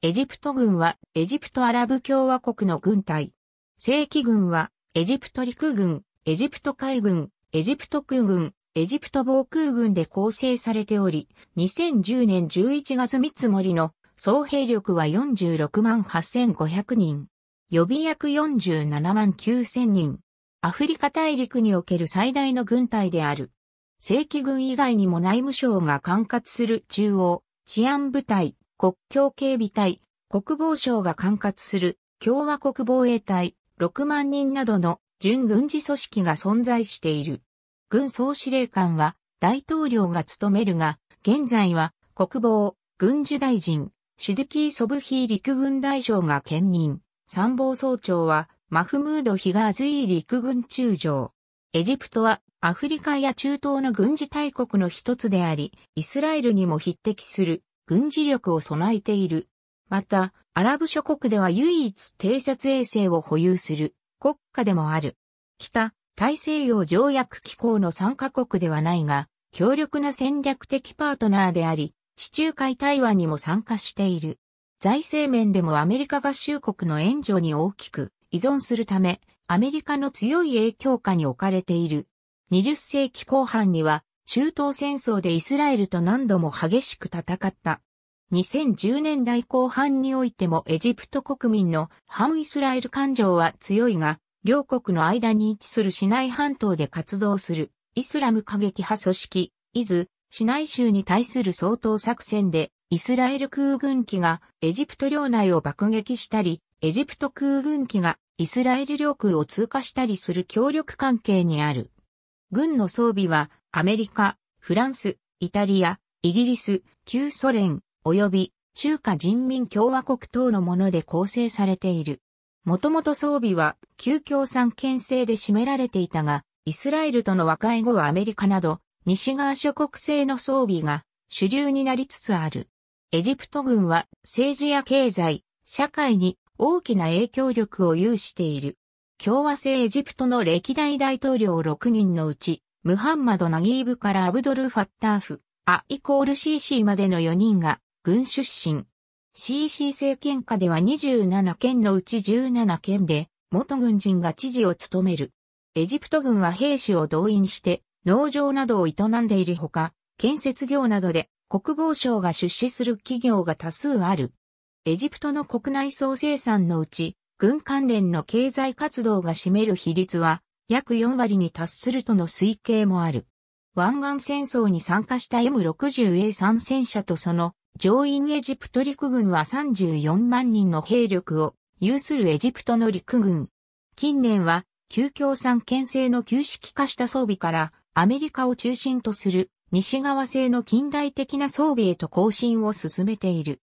エジプト軍はエジプトアラブ共和国の軍隊。正規軍はエジプト陸軍、エジプト海軍、エジプト空軍、エジプト防空軍で構成されており、2010年11月見積もりの総兵力は46万8500人。予備役47万9000人。アフリカ大陸における最大の軍隊である。正規軍以外にも内務省が管轄する中央治安部隊、国境警備隊、国防省が管轄する共和国防衛隊6万人などの準軍事組織が存在している。軍総司令官は大統領が務めるが、現在は国防、軍需大臣、シドキー・ソブヒー陸軍大将が兼任。参謀総長はマフムード・ヒガーズイ陸軍中将。エジプトはアフリカや中東の軍事大国の一つであり、イスラエルにも匹敵する軍事力を備えている。また、アラブ諸国では唯一偵察衛星を保有する国家でもある。北、大西洋条約機構の参加国ではないが、強力な戦略的パートナーであり、地中海台湾にも参加している。財政面でもアメリカ合衆国の援助に大きく依存するため、アメリカの強い影響下に置かれている。20世紀後半には中東戦争でイスラエルと何度も激しく戦った。2010年代後半においてもエジプト国民の反イスラエル感情は強いが、両国の間に位置する市内半島で活動するイスラム過激派組織、イズ、市内州に対する総統作戦で、イスラエル空軍機がエジプト領内を爆撃したり、エジプト空軍機がイスラエル領空を通過したりする協力関係にある。軍の装備はアメリカ、フランス、イタリア、イギリス、旧ソ連、及び中華人民共和国等のもので構成されている。もともと装備は旧共産権制で占められていたが、イスラエルとの和解後はアメリカなど、西側諸国製の装備が主流になりつつある。エジプト軍は政治や経済、社会に大きな影響力を有している。共和制エジプトの歴代大統領6人のうち、ムハンマド・ナギーブからアブドル・ファッターフ、ア・イコール CC までの4人が軍出身。CC 政権下では27県のうち17県で元軍人が知事を務める。エジプト軍は兵士を動員して農場などを営んでいるほか、建設業などで国防省が出資する企業が多数ある。エジプトの国内総生産のうち、軍関連の経済活動が占める比率は約4割に達するとの推計もある。湾岸戦争に参加した M60A 参戦車とその上院エジプト陸軍は34万人の兵力を有するエジプトの陸軍。近年は、旧共産権制の旧式化した装備からアメリカを中心とする西側製の近代的な装備へと更新を進めている。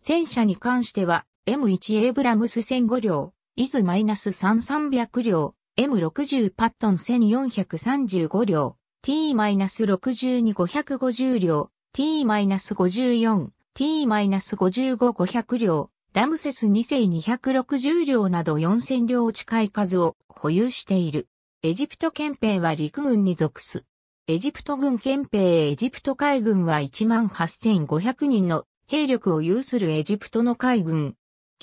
戦車に関しては M1 エイブラムス1005両、イズ -3300 両、M60 パットン1435両、T-62550 両、T-54、T-55500 両、ラムセス2世260両など4000両近い数を保有している。エジプト憲兵は陸軍に属す。エジプト軍憲兵エジプト海軍は18,500人の兵力を有するエジプトの海軍。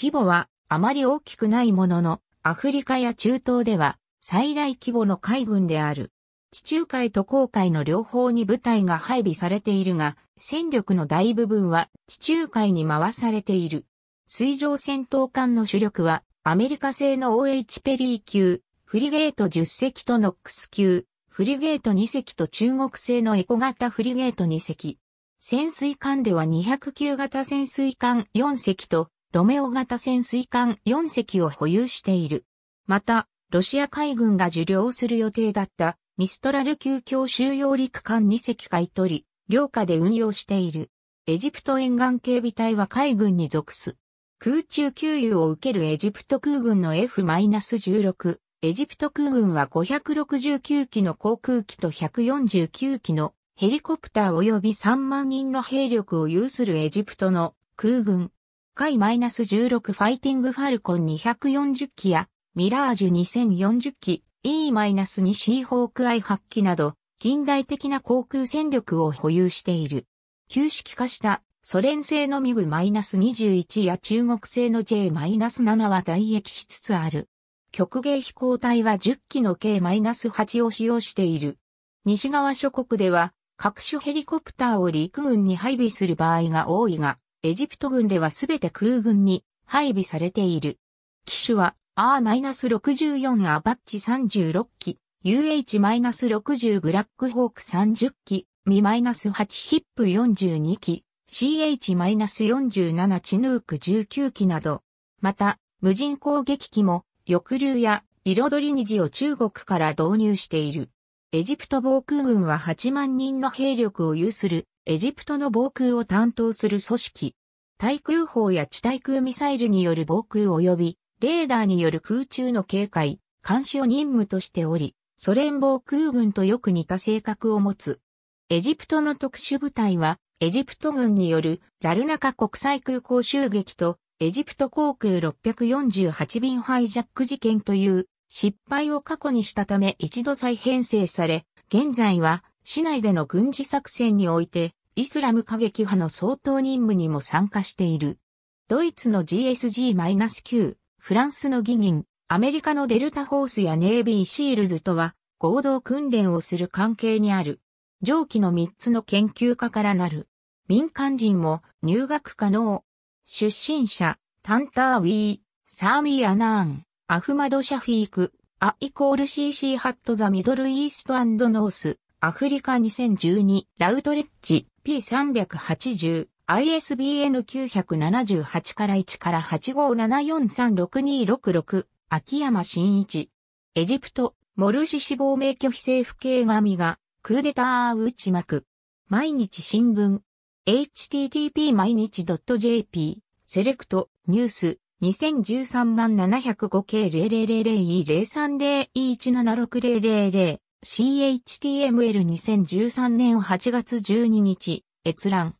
規模はあまり大きくないものの、アフリカや中東では最大規模の海軍である。地中海と航海の両方に部隊が配備されているが、戦力の大部分は地中海に回されている。水上戦闘艦の主力は、アメリカ製の OH ペリー級、フリゲート10隻とノックス級、フリゲート2隻と中国製のエコ型フリゲート2隻。潜水艦では209型潜水艦4隻と、ロメオ型潜水艦4隻を保有している。また、ロシア海軍が受領する予定だったミストラル級強収容陸艦2隻買取、両下で運用している。エジプト沿岸警備隊は海軍に属す。空中給油を受けるエジプト空軍の F-16。エジプト空軍は569機の航空機と149機のヘリコプター及び3万人の兵力を有するエジプトの空軍。海 -16 ファイティングファルコン240機やミラージュ2040機、E-2 c ホークアイ8機など、近代的な航空戦力を保有している。旧式化したソ連製のミグ -21 や中国製の J-7 は退役しつつある。極芸飛行隊は10機の K-8 を使用している。西側諸国では各種ヘリコプターを陸軍に配備する場合が多いが、エジプト軍ではすべて空軍に配備されている。機種は R-64 アバッチ36機、UH-60 ブラックホーク30機、m 8ヒップ42機、CH-47 チヌーク19機など、また、無人攻撃機も、翼竜や彩り虹を中国から導入している。エジプト防空軍は8万人の兵力を有する、エジプトの防空を担当する組織。対空砲や地対空ミサイルによる防空及びレーダーによる空中の警戒、監視を任務としており、ソ連防空軍とよく似た性格を持つ。エジプトの特殊部隊は、エジプト軍によるラルナカ国際空港襲撃と、エジプト航空648便ハイジャック事件という失敗を過去にしたため一度再編成され、現在は市内での軍事作戦において、イスラム過激派の相当任務にも参加している。ドイツの GSG-9 フランスの議員、アメリカのデルタホースやネイビーシールズとは合同訓練をする関係にある。上記の3つの研究家からなる。民間人も入学可能。出身者、タンターウィー、サーミー・アナーン、アフマド・シャフィーク、ア・イコールシーシー・ハット・ザ・ミドル・イースト・アンド・ノース、アフリカ2012、ラウトレッジ、P380。ISBN 978から1から8 5 7 4 3 6 2 6 6秋山真一。エジプト、モルシ死亡名拒否政府系神が、クーデター内幕。毎日新聞。http 毎日 .jp、セレクト、ニュース、2013万 705K000E030E176000CHTML2013 年8月12日、閲覧。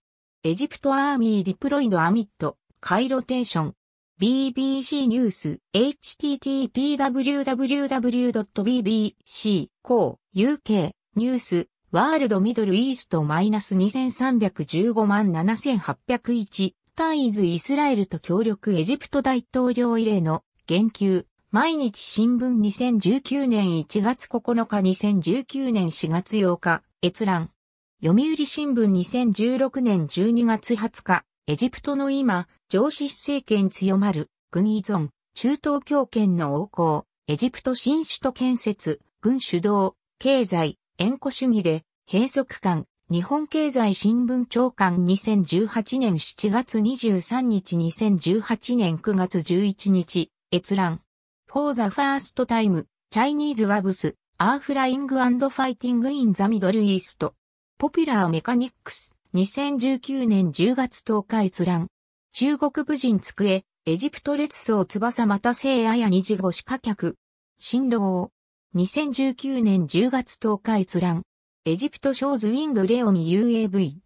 エジプトアーミーディプロイドアミット、カイロテーション。BBC ニュース、http://www.bbc.co.uk ニュース、ワールドミドルイースト -2315 万7801、タイズイスラエルと協力エジプト大統領異例の言及。毎日新聞2019年1月9日2019年4月8日、閲覧。読売新聞2016年12月20日、エジプトの今、上司政権強まる、国依存、中東強権の横行、エジプト新首都建設、軍主導、経済、縁故主義で、閉塞感、日本経済新聞長官2018年7月23日2018年9月11日、閲覧。For the first time, Chinese Webs, are flying and fighting in the Middle East. ポピュラーメカニックス、2019年10月10日閲覧。中国武人机、エジプト列相翼また聖あや二次五歯科客。新郎。2019年10月10日閲覧。エジプトショーズウィングレオミ UAV。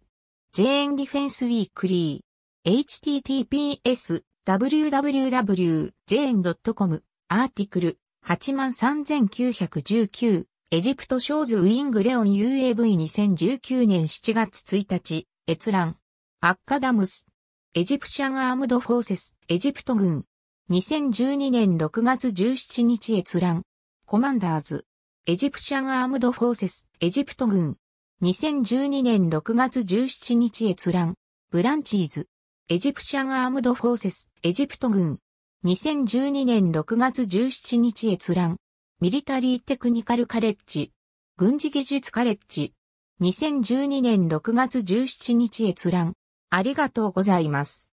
ジェーンディフェンスウィークリー。https www.jane.com アーティクル83919エジプトショーズウィングレオン UAV2019 年7月1日、閲覧。アッカダムス。エジプシャンアームドフォーセス、エジプト軍。2012年6月17日閲覧。コマンダーズ。エジプシャンアームドフォーセス、エジプト軍。2012年6月17日閲覧。ブランチーズ。エジプシャンアームドフォーセス、エジプト軍。2012年6月17日閲覧。ミリタリーテクニカルカレッジ、軍事技術カレッジ、2012年6月17日閲覧。ありがとうございます。